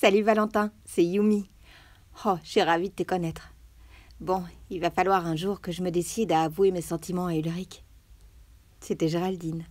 Salut Valentin, c'est Yumi. Oh, je suis ravie de te connaître. Bon, il va falloir un jour que je me décide à avouer mes sentiments à Ulrich. C'était Géraldine.